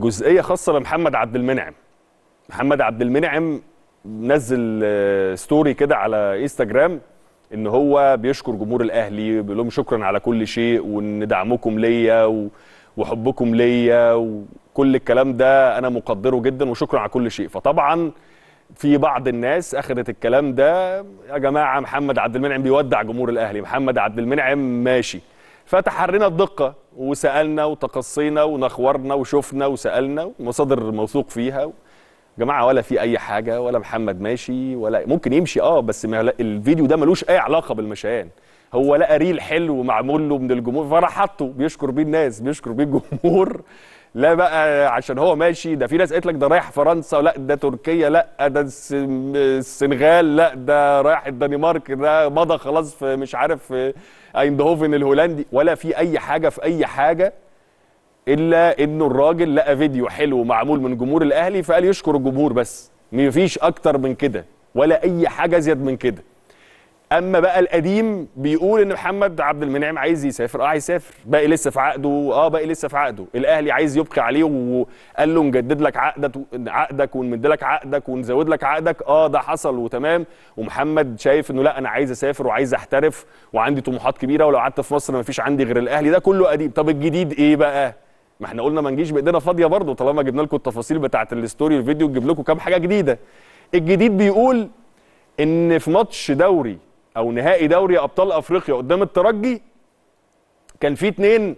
جزئيه خاصه بمحمد عبد المنعم محمد عبد المنعم نزل آه، ستوري كده على انستجرام ان هو بيشكر جمهور الاهلي بيقول لهم شكرا على كل شيء وان دعمكم ليا وحبكم ليا وكل الكلام ده انا مقدره جدا وشكرا على كل شيء فطبعا في بعض الناس اخذت الكلام ده يا جماعه محمد عبد المنعم بيودع جمهور الاهلي محمد عبد المنعم ماشي فتحرينا الدقه وسالنا وتقصينا ونخورنا وشفنا وسالنا ومصادر موثوق فيها جماعه ولا في اي حاجه ولا محمد ماشي ولا ممكن يمشي اه بس الفيديو ده ملوش اي علاقه بالمشيان هو لقى ريل حلو معمول له من الجمهور فراح حطه بيشكر بيه الناس بيشكر بيه الجمهور لا بقى عشان هو ماشي ده في ناس قالت لك ده رايح فرنسا لا ده تركيا لا ده السنغال لا ده رايح الدنمارك ده مضى خلاص في مش عارف ايندهوفن الهولندي ولا في اي حاجه في اي حاجه الا انه الراجل لقى فيديو حلو معمول من جمهور الاهلي فقال يشكر الجمهور بس مفيش اكتر من كده ولا اي حاجه ازيد من كده اما بقى القديم بيقول ان محمد عبد المنعم عايز يسافر اه عايز يسافر باقي لسه في عقده اه باقي لسه في عقده الاهلي عايز يبقي عليه وقال له نجدد لك عقدك عقدك ونمد لك عقدك ونزود لك عقدك اه ده حصل وتمام ومحمد شايف انه لا انا عايز اسافر وعايز احترف وعندي طموحات كبيره ولو قعدت في مصر ما فيش عندي غير الاهلي ده كله قديم طب الجديد ايه بقى ما احنا قلنا ما نجيش بايدينا فاضيه برضه طالما جبنا لكم التفاصيل بتاعه الاستوري والفيديو نجيب لكم كام حاجه جديده الجديد بيقول ان في ماتش دوري او نهائي دوري ابطال افريقيا قدام الترجي كان في اتنين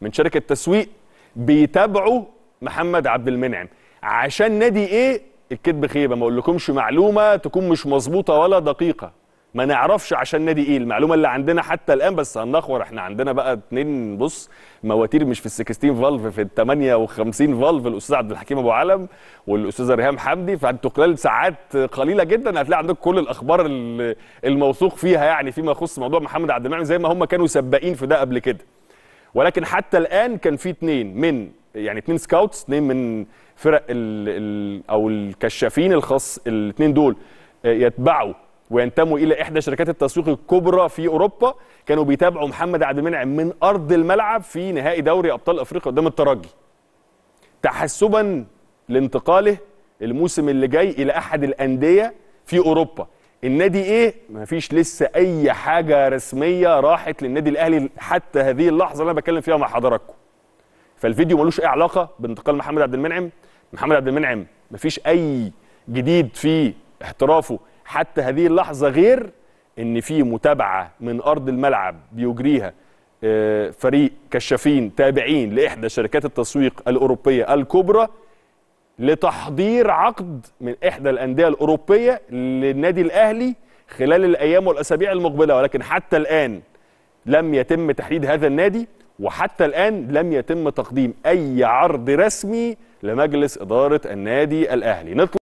من شركه تسويق بيتابعوا محمد عبد المنعم عشان نادي ايه الكذب خيبه ما اقولكمش معلومه تكون مش مظبوطه ولا دقيقه ما نعرفش عشان نادي ايه المعلومه اللي عندنا حتى الان بس هنخور احنا عندنا بقى اتنين بص مواتير مش في ال 16 فالف في ال 58 فالف الاستاذ عبد الحكيم ابو علم والاستاذ ريهام حمدي فانتوا خلال ساعات قليله جدا هتلاقي عندك كل الاخبار الموثوق فيها يعني فيما يخص موضوع محمد عبد المنعم زي ما هم كانوا سباقين في ده قبل كده ولكن حتى الان كان في اتنين من يعني اتنين سكاوتس اتنين من فرق ال ال او الكشافين الخاص الاتنين دول آه، يتبعوا وينتموا الى احدى شركات التسويق الكبرى في اوروبا كانوا بيتابعوا محمد عبد المنعم من ارض الملعب في نهائي دوري ابطال افريقيا قدام الترجي تحسبا لانتقاله الموسم اللي جاي الى احد الانديه في اوروبا النادي ايه مفيش لسه اي حاجه رسميه راحت للنادي الاهلي حتى هذه اللحظه اللي انا بتكلم فيها مع حضراتكم فالفيديو ملوش اي علاقه بانتقال محمد عبد المنعم محمد عبد المنعم مفيش اي جديد في احترافه حتى هذه اللحظه غير ان في متابعه من ارض الملعب بيجريها آه، فريق كشافين تابعين لاحدى شركات التسويق الاوروبيه الكبرى لتحضير عقد من احدى الانديه الاوروبيه للنادي الاهلي خلال الايام والاسابيع المقبله ولكن حتى الان لم يتم تحديد هذا النادي وحتى الان لم يتم تقديم اي عرض رسمي لمجلس اداره النادي الاهلي